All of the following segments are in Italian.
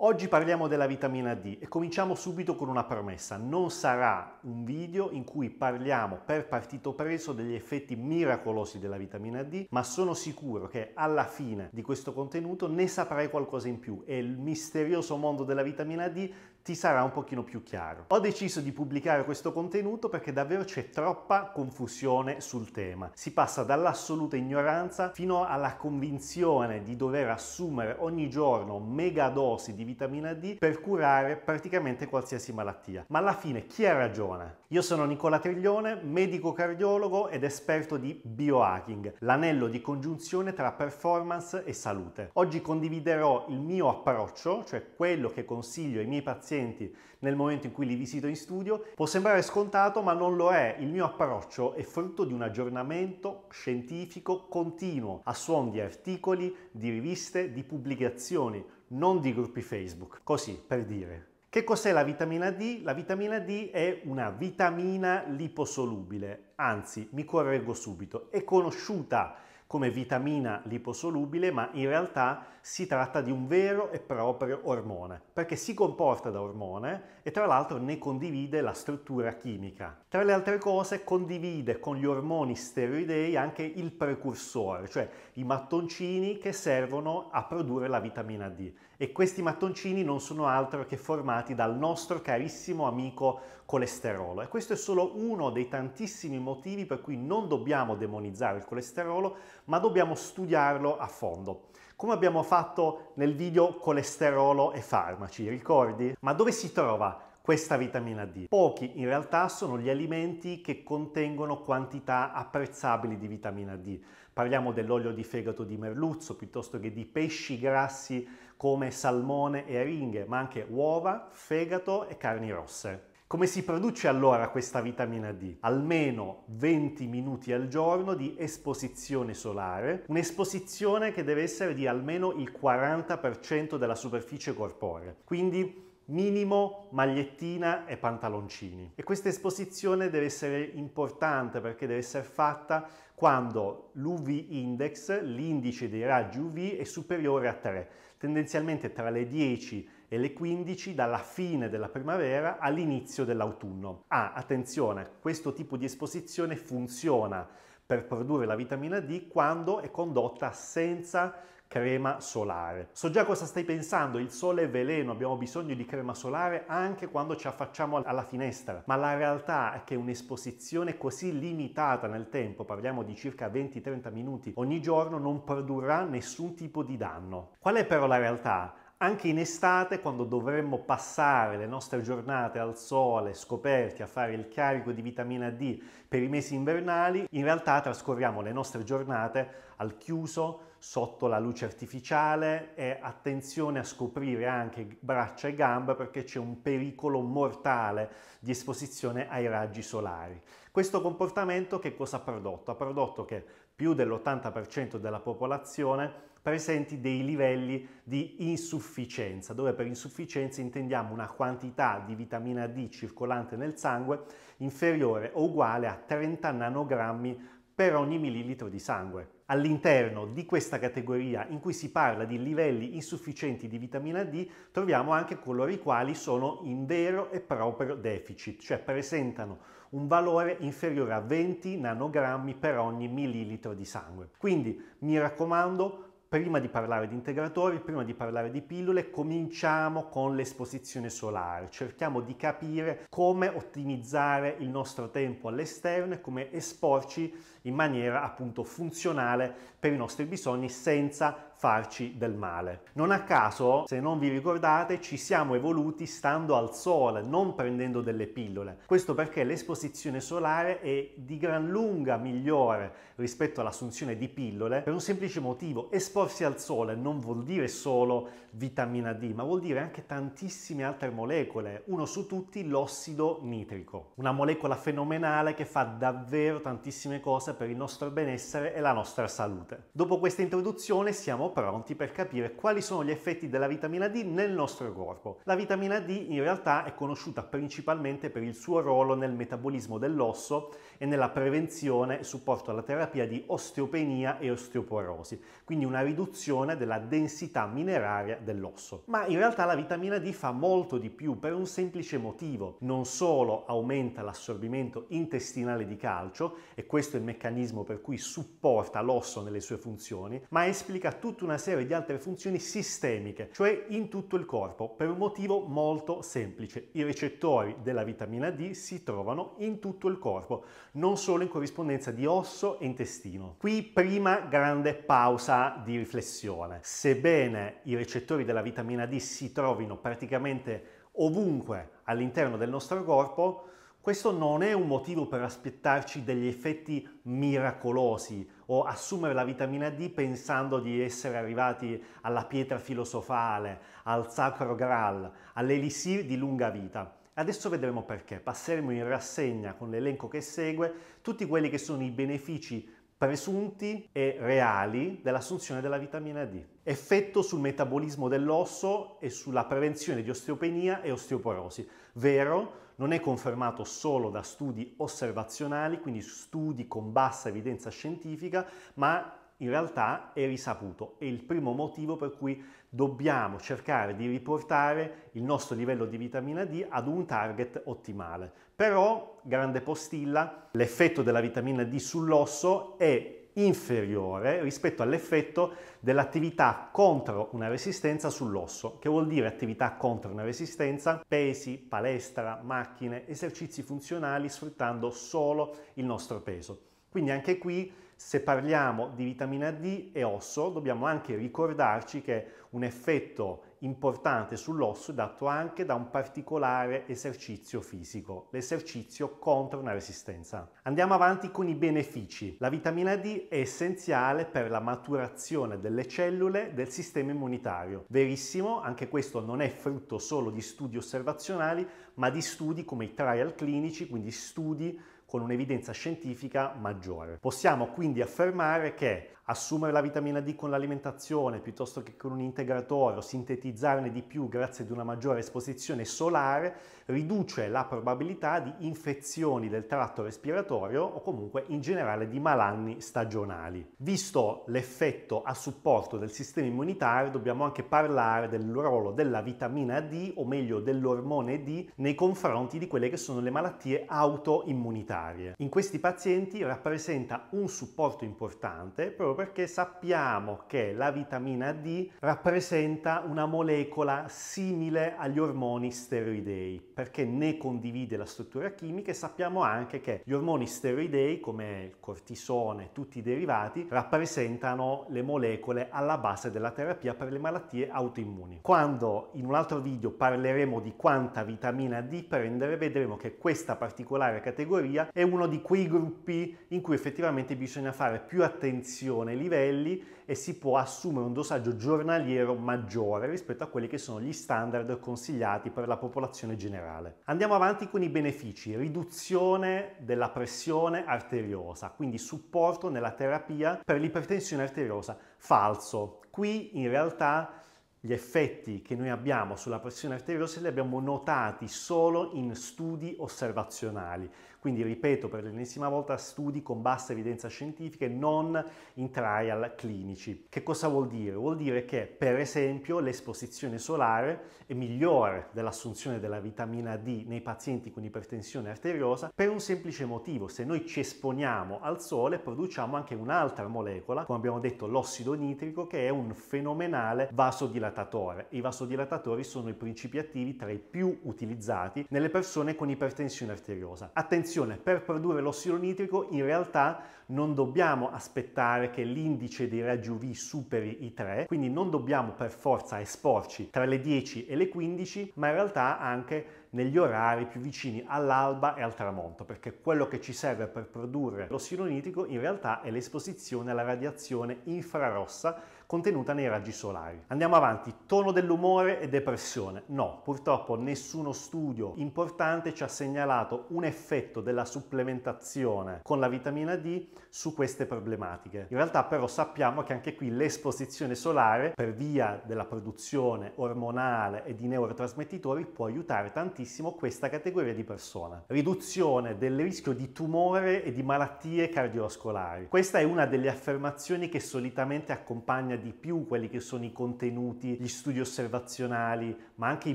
Oggi parliamo della vitamina D e cominciamo subito con una promessa. Non sarà un video in cui parliamo per partito preso degli effetti miracolosi della vitamina D, ma sono sicuro che alla fine di questo contenuto ne saprai qualcosa in più e il misterioso mondo della vitamina D ti sarà un pochino più chiaro. Ho deciso di pubblicare questo contenuto perché davvero c'è troppa confusione sul tema. Si passa dall'assoluta ignoranza fino alla convinzione di dover assumere ogni giorno mega dosi di vitamina D per curare praticamente qualsiasi malattia. Ma alla fine chi ha ragione? Io sono Nicola Triglione, medico cardiologo ed esperto di biohacking, l'anello di congiunzione tra performance e salute. Oggi condividerò il mio approccio, cioè quello che consiglio ai miei pazienti nel momento in cui li visito in studio. Può sembrare scontato, ma non lo è. Il mio approccio è frutto di un aggiornamento scientifico continuo, a suon di articoli, di riviste, di pubblicazioni, non di gruppi Facebook. Così, per dire. Che cos'è la vitamina D? La vitamina D è una vitamina liposolubile, anzi mi correggo subito, è conosciuta come vitamina liposolubile, ma in realtà si tratta di un vero e proprio ormone, perché si comporta da ormone e tra l'altro ne condivide la struttura chimica. Tra le altre cose condivide con gli ormoni steroidei anche il precursore, cioè i mattoncini che servono a produrre la vitamina D. E questi mattoncini non sono altro che formati dal nostro carissimo amico colesterolo e questo è solo uno dei tantissimi motivi per cui non dobbiamo demonizzare il colesterolo, ma dobbiamo studiarlo a fondo come abbiamo fatto nel video colesterolo e farmaci, ricordi? Ma dove si trova questa vitamina D? Pochi in realtà sono gli alimenti che contengono quantità apprezzabili di vitamina D. Parliamo dell'olio di fegato di merluzzo piuttosto che di pesci grassi come salmone e aringhe, ma anche uova, fegato e carni rosse. Come si produce allora questa vitamina D? Almeno 20 minuti al giorno di esposizione solare, un'esposizione che deve essere di almeno il 40% della superficie corporea. Quindi minimo magliettina e pantaloncini. E questa esposizione deve essere importante perché deve essere fatta quando l'UV index, l'indice dei raggi UV, è superiore a 3, tendenzialmente tra le 10 e e le 15 dalla fine della primavera all'inizio dell'autunno. Ah, attenzione, questo tipo di esposizione funziona per produrre la vitamina D quando è condotta senza crema solare. So già cosa stai pensando, il sole è veleno, abbiamo bisogno di crema solare anche quando ci affacciamo alla finestra, ma la realtà è che un'esposizione così limitata nel tempo, parliamo di circa 20-30 minuti ogni giorno, non produrrà nessun tipo di danno. Qual è però la realtà? anche in estate, quando dovremmo passare le nostre giornate al sole, scoperti, a fare il carico di vitamina D per i mesi invernali, in realtà trascorriamo le nostre giornate al chiuso, sotto la luce artificiale e attenzione a scoprire anche braccia e gambe perché c'è un pericolo mortale di esposizione ai raggi solari. Questo comportamento che cosa ha prodotto? Ha prodotto che più dell'80% della popolazione presenti dei livelli di insufficienza, dove per insufficienza intendiamo una quantità di vitamina D circolante nel sangue inferiore o uguale a 30 nanogrammi per ogni millilitro di sangue. All'interno di questa categoria in cui si parla di livelli insufficienti di vitamina D troviamo anche coloro i quali sono in vero e proprio deficit, cioè presentano un valore inferiore a 20 nanogrammi per ogni millilitro di sangue. Quindi mi raccomando prima di parlare di integratori, prima di parlare di pillole, cominciamo con l'esposizione solare. Cerchiamo di capire come ottimizzare il nostro tempo all'esterno e come esporci in maniera appunto funzionale per i nostri bisogni senza farci del male. Non a caso, se non vi ricordate, ci siamo evoluti stando al sole, non prendendo delle pillole. Questo perché l'esposizione solare è di gran lunga migliore rispetto all'assunzione di pillole per un semplice motivo. Esposizione esporsi al sole non vuol dire solo vitamina D, ma vuol dire anche tantissime altre molecole, uno su tutti l'ossido nitrico, una molecola fenomenale che fa davvero tantissime cose per il nostro benessere e la nostra salute. Dopo questa introduzione siamo pronti per capire quali sono gli effetti della vitamina D nel nostro corpo. La vitamina D in realtà è conosciuta principalmente per il suo ruolo nel metabolismo dell'osso e nella prevenzione e supporto alla terapia di osteopenia e osteoporosi, quindi una riduzione della densità mineraria dell'osso. Ma in realtà la vitamina D fa molto di più per un semplice motivo. Non solo aumenta l'assorbimento intestinale di calcio, e questo è il meccanismo per cui supporta l'osso nelle sue funzioni, ma esplica tutta una serie di altre funzioni sistemiche, cioè in tutto il corpo, per un motivo molto semplice. I recettori della vitamina D si trovano in tutto il corpo, non solo in corrispondenza di osso e intestino. Qui prima grande pausa di riflessione. Sebbene i recettori della vitamina D si trovino praticamente ovunque all'interno del nostro corpo, questo non è un motivo per aspettarci degli effetti miracolosi o assumere la vitamina D pensando di essere arrivati alla pietra filosofale, al sacro graal, all'elisir di lunga vita. Adesso vedremo perché. Passeremo in rassegna con l'elenco che segue tutti quelli che sono i benefici presunti e reali dell'assunzione della vitamina D, effetto sul metabolismo dell'osso e sulla prevenzione di osteopenia e osteoporosi. Vero, non è confermato solo da studi osservazionali, quindi studi con bassa evidenza scientifica, ma in realtà è risaputo, è il primo motivo per cui dobbiamo cercare di riportare il nostro livello di vitamina D ad un target ottimale. Però, grande postilla, l'effetto della vitamina D sull'osso è inferiore rispetto all'effetto dell'attività contro una resistenza sull'osso, che vuol dire attività contro una resistenza, pesi, palestra, macchine, esercizi funzionali sfruttando solo il nostro peso. Quindi anche qui se parliamo di vitamina D e osso, dobbiamo anche ricordarci che un effetto importante sull'osso è dato anche da un particolare esercizio fisico, l'esercizio contro una resistenza. Andiamo avanti con i benefici. La vitamina D è essenziale per la maturazione delle cellule del sistema immunitario. Verissimo, anche questo non è frutto solo di studi osservazionali, ma di studi come i trial clinici, quindi studi con un'evidenza scientifica maggiore. Possiamo quindi affermare che assumere la vitamina D con l'alimentazione piuttosto che con un integratore o sintetizzarne di più grazie ad una maggiore esposizione solare riduce la probabilità di infezioni del tratto respiratorio o comunque in generale di malanni stagionali. Visto l'effetto a supporto del sistema immunitario dobbiamo anche parlare del ruolo della vitamina D o meglio dell'ormone D nei confronti di quelle che sono le malattie autoimmunitarie secondarie. In questi pazienti rappresenta un supporto importante proprio perché sappiamo che la vitamina D rappresenta una molecola simile agli ormoni steroidei perché ne condivide la struttura chimica e sappiamo anche che gli ormoni steroidei come il cortisone tutti i derivati rappresentano le molecole alla base della terapia per le malattie autoimmuni. Quando in un altro video parleremo di quanta vitamina D prendere vedremo che questa particolare categoria è uno di quei gruppi in cui effettivamente bisogna fare più attenzione ai livelli e si può assumere un dosaggio giornaliero maggiore rispetto a quelli che sono gli standard consigliati per la popolazione generale. Andiamo avanti con i benefici, riduzione della pressione arteriosa, quindi supporto nella terapia per l'ipertensione arteriosa. Falso. Qui in realtà gli effetti che noi abbiamo sulla pressione arteriosa li abbiamo notati solo in studi osservazionali, quindi ripeto per l'ennesima volta studi con bassa evidenza scientifica e non in trial clinici. Che cosa vuol dire? Vuol dire che per esempio l'esposizione solare è migliore dell'assunzione della vitamina D nei pazienti con ipertensione arteriosa per un semplice motivo, se noi ci esponiamo al sole produciamo anche un'altra molecola, come abbiamo detto l'ossido nitrico, che è un fenomenale vasodilatore vasodilatatore. I vasodilatatori sono i principi attivi tra i più utilizzati nelle persone con ipertensione arteriosa. Attenzione, per produrre l'ossido nitrico in realtà non dobbiamo aspettare che l'indice dei raggi UV superi i 3, quindi non dobbiamo per forza esporci tra le 10 e le 15, ma in realtà anche negli orari più vicini all'alba e al tramonto, perché quello che ci serve per produrre l'ossido nitrico in realtà è l'esposizione alla radiazione infrarossa contenuta nei raggi solari. Andiamo avanti, tono dell'umore e depressione. No, purtroppo nessuno studio importante ci ha segnalato un effetto della supplementazione con la vitamina D su queste problematiche. In realtà però sappiamo che anche qui l'esposizione solare per via della produzione ormonale e di neurotrasmettitori può aiutare tantissimo questa categoria di persone. Riduzione del rischio di tumore e di malattie cardiovascolari. Questa è una delle affermazioni che solitamente accompagna di più quelli che sono i contenuti, gli studi osservazionali, ma anche i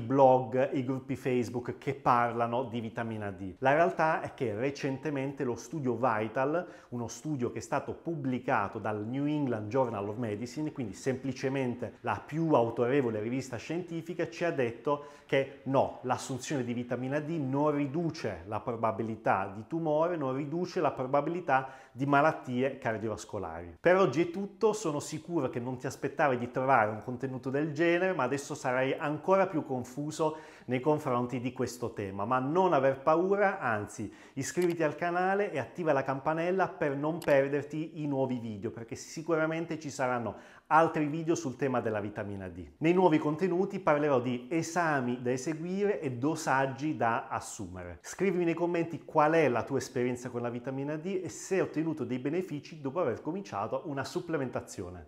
blog, i gruppi Facebook che parlano di vitamina D. La realtà è che recentemente lo studio Vital, uno studio che è stato pubblicato dal New England Journal of Medicine, quindi semplicemente la più autorevole rivista scientifica, ci ha detto che no, l'assunzione di vitamina D non riduce la probabilità di tumore, non riduce la probabilità di malattie cardiovascolari. Per oggi è tutto, sono sicuro che non non ti aspettavi di trovare un contenuto del genere, ma adesso sarai ancora più confuso nei confronti di questo tema. Ma non aver paura, anzi iscriviti al canale e attiva la campanella per non perderti i nuovi video, perché sicuramente ci saranno altri video sul tema della vitamina D. Nei nuovi contenuti parlerò di esami da eseguire e dosaggi da assumere. Scrivimi nei commenti qual è la tua esperienza con la vitamina D e se hai ottenuto dei benefici dopo aver cominciato una supplementazione.